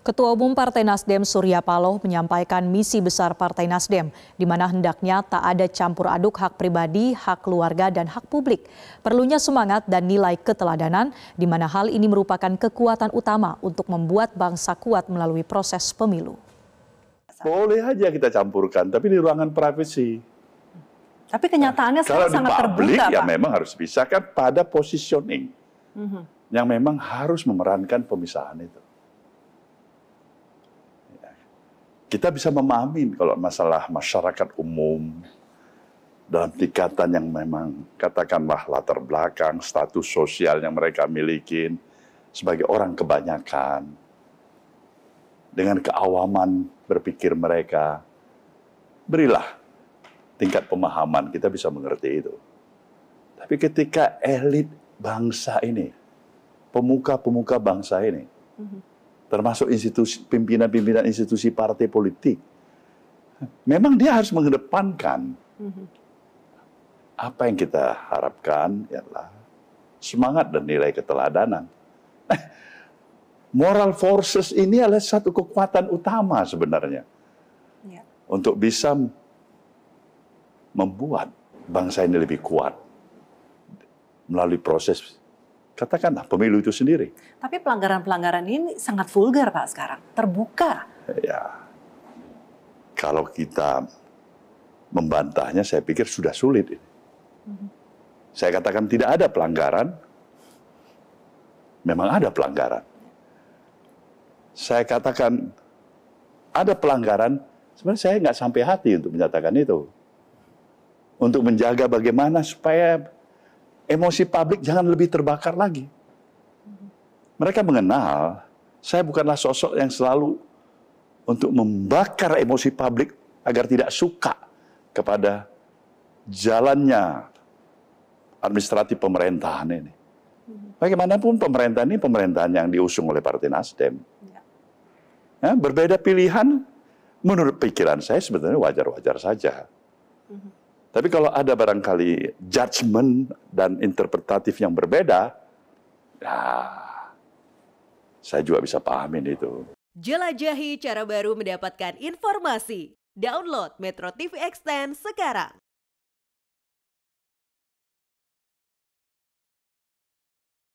Ketua Umum Partai Nasdem Surya Paloh menyampaikan misi besar Partai Nasdem, di mana hendaknya tak ada campur aduk hak pribadi, hak keluarga, dan hak publik. Perlunya semangat dan nilai keteladanan, di mana hal ini merupakan kekuatan utama untuk membuat bangsa kuat melalui proses pemilu. Boleh aja kita campurkan, tapi di ruangan privasi. Tapi kenyataannya nah, kalau sangat publik, terbuka, ya Pak. memang harus bisa kan pada positioning mm -hmm. yang memang harus memerankan pemisahan itu. kita bisa memahami kalau masalah masyarakat umum dalam tingkatan yang memang katakanlah latar belakang, status sosial yang mereka miliki sebagai orang kebanyakan dengan keawaman berpikir mereka berilah tingkat pemahaman kita bisa mengerti itu. Tapi ketika elit bangsa ini, pemuka-pemuka bangsa ini, mhm termasuk institusi pimpinan-pimpinan institusi partai politik, memang dia harus mengedepankan mm-hmm. apa yang kita harapkan ialah semangat dan nilai keteladanan. Eh, moral forces ini adalah satu kekuatan utama sebenarnya ya. untuk bisa membuat bangsa ini lebih kuat melalui proses katakanlah pemilu itu sendiri. Tapi pelanggaran-pelanggaran ini sangat vulgar Pak sekarang, terbuka. Ya, kalau kita membantahnya saya pikir sudah sulit. Ini. Hmm. Saya katakan tidak ada pelanggaran, memang ada pelanggaran. Saya katakan ada pelanggaran, sebenarnya saya nggak sampai hati untuk menyatakan itu. Untuk menjaga bagaimana supaya emosi publik jangan lebih terbakar lagi. Mereka mengenal saya bukanlah sosok yang selalu untuk membakar emosi publik agar tidak suka kepada jalannya administratif pemerintahan ini. Bagaimanapun pemerintahan ini pemerintahan yang diusung oleh Partai Nasdem. Ya. ya, berbeda pilihan menurut pikiran saya sebenarnya wajar-wajar saja. Mhm. Tapi kalau ada barangkali judgement dan interpretatif yang berbeda, ya saya juga bisa pahamin itu. Jelajahi cara baru mendapatkan informasi. Download Metro TV Extend sekarang.